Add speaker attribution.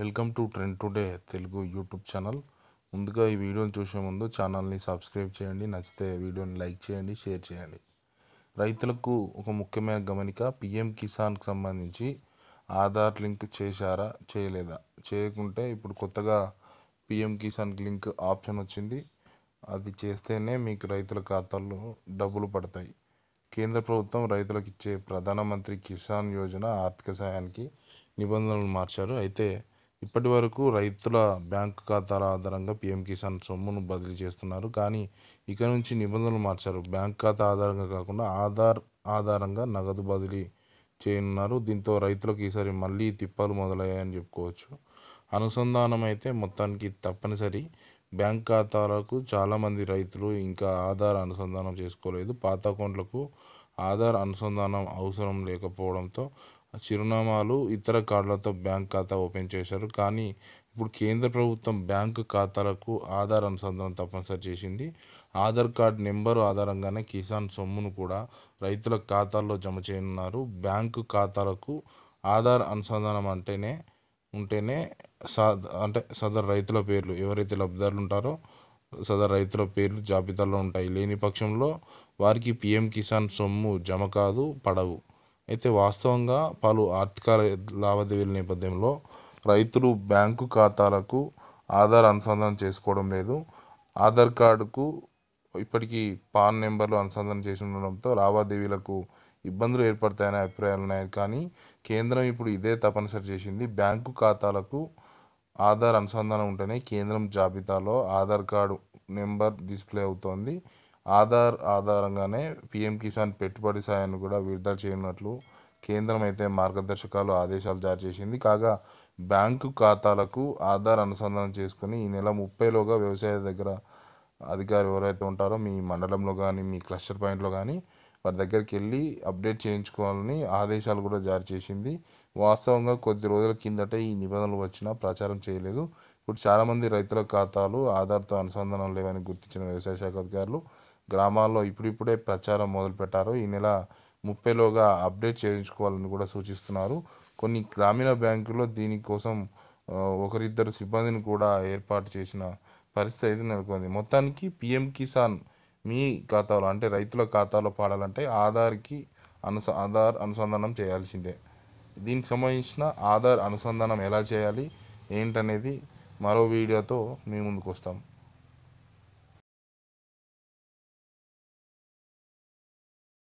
Speaker 1: welcome to trend today Telugu YouTube channel ముందుగా ఈ వీడియోని చూసే ముందు ఛానల్ని సబ్స్క్రైబ్ చేయండి నచ్చితే వీడియోని లైక్ చేయండి షేర్ చేయండి రైతులకు ఒక ముఖ్యమైన గమనిక పిఎం కిసాన్కి సంబంధించి ఆధార్ లింక్ చేశారా చేయలేదా చేయకుంటే ఇప్పుడు కొత్తగా పిఎం కిసాన్కి లింక్ ఆప్షన్ వచ్చింది అది చేస్తేనే మీకు రైతుల ఖాతాల్లో డబ్బులు పడతాయి కేంద్ర ప్రభుత్వం రైతులకు ఇచ్చే ప్రధానమంత్రి కిసాన్ యోజన ఆర్థిక సహాయానికి నిబంధనలు మార్చారు అయితే ఇప్పటి వరకు రైతుల బ్యాంకు ఖాతాల ఆధారంగా పీఎం కిసాన్ సొమ్మును బదిలీ చేస్తున్నారు కానీ ఇక నుంచి నిబంధనలు మార్చారు బ్యాంకు ఖాతా ఆధారంగా కాకుండా ఆధార్ ఆధారంగా నగదు బదిలీ చేయనున్నారు దీంతో రైతులకు ఈసారి మళ్ళీ తిప్పాలు మొదలయ్యాయని చెప్పుకోవచ్చు అనుసంధానం అయితే మొత్తానికి తప్పనిసరి బ్యాంక్ ఖాతాలకు చాలామంది రైతులు ఇంకా ఆధార్ అనుసంధానం చేసుకోలేదు పాత అకౌంట్లకు ఆధార్ అనుసంధానం అవసరం లేకపోవడంతో చిరునామాలు ఇతర కార్డులతో బ్యాంక్ ఖాతా ఓపెన్ చేశారు కానీ ఇప్పుడు కేంద్ర ప్రభుత్వం బ్యాంకు ఖాతాలకు ఆధార్ అనుసంధానం తప్పనిసరి చేసింది ఆధార్ కార్డు నెంబరు ఆధారంగానే కిసాన్ సొమ్మును కూడా రైతుల ఖాతాల్లో జమ చేయనున్నారు బ్యాంకు ఖాతాలకు ఆధార్ అనుసంధానం అంటేనే ఉంటేనే సా అంటే సదరు రైతుల పేర్లు ఎవరైతే లబ్ధిదారులు ఉంటారో సదరు రైతుల పేర్లు జాబితాలో ఉంటాయి లేని పక్షంలో వారికి పిఎం కిసాన్ సొమ్ము జమ కాదు పడవు అయితే వాస్తవంగా పలు ఆర్థిక లావాదేవీల నేపథ్యంలో రైతులు బ్యాంకు ఖాతాలకు ఆధార్ అనుసంధానం చేసుకోవడం లేదు ఆధార్ కార్డుకు ఇప్పటికీ పాన్ నెంబర్లు అనుసంధానం చేసి ఉండడంతో లావాదేవీలకు ఇబ్బందులు ఏర్పడతాయనే అభిప్రాయాలు ఉన్నాయి కానీ కేంద్రం ఇప్పుడు ఇదే తప్పనిసరి చేసింది బ్యాంకు ఖాతాలకు ఆధార్ అనుసంధానం ఉంటేనే కేంద్రం జాబితాలో ఆధార్ కార్డు నెంబర్ డిస్ప్లే అవుతోంది ఆధార్ ఆధారంగానే పీఎం కిసాన్ పెట్టుబడి సాయాన్ని కూడా విడుదల చేయనున్నట్లు కేంద్రం అయితే మార్గదర్శకాలు ఆదేశాలు జారీ చేసింది కాగా బ్యాంకు ఖాతాలకు ఆధార్ అనుసంధానం చేసుకుని ఈ నెల ముప్పైలోగా వ్యవసాయ దగ్గర అధికారులు ఎవరైతే ఉంటారో మీ మండలంలో కానీ మీ క్లస్టర్ పాయింట్లో కానీ వారి దగ్గరికి వెళ్ళి అప్డేట్ చేయించుకోవాలని ఆదేశాలు కూడా జారీ చేసింది వాస్తవంగా కొద్ది రోజుల కిందటే ఈ నిబంధనలు వచ్చినా ప్రచారం చేయలేదు ఇప్పుడు చాలామంది రైతుల ఖాతాలు ఆధార్తో అనుసంధానం లేవని గుర్తించిన వ్యవసాయ శాఖ అధికారులు గ్రామాల్లో ఇప్పుడిప్పుడే ప్రచారం మొదలుపెట్టారు ఈ నెల ముప్పైలోగా అప్డేట్ చేయించుకోవాలని కూడా సూచిస్తున్నారు కొన్ని గ్రామీణ బ్యాంకుల్లో దీనికోసం ఒకరిద్దరు సిబ్బందిని కూడా ఏర్పాటు చేసిన పరిస్థితి అయితే నెలకొంది మొత్తానికి పిఎం కిసాన్ మీ ఖాతాలో అంటే రైతుల ఖాతాలో పాడాలంటే ఆధార్కి అనుస ఆధార్ అనుసంధానం చేయాల్సిందే దీనికి సంబంధించిన ఆధార్ అనుసంధానం ఎలా చేయాలి ఏంటనేది మరో వీడియోతో మీ ముందుకు వస్తాం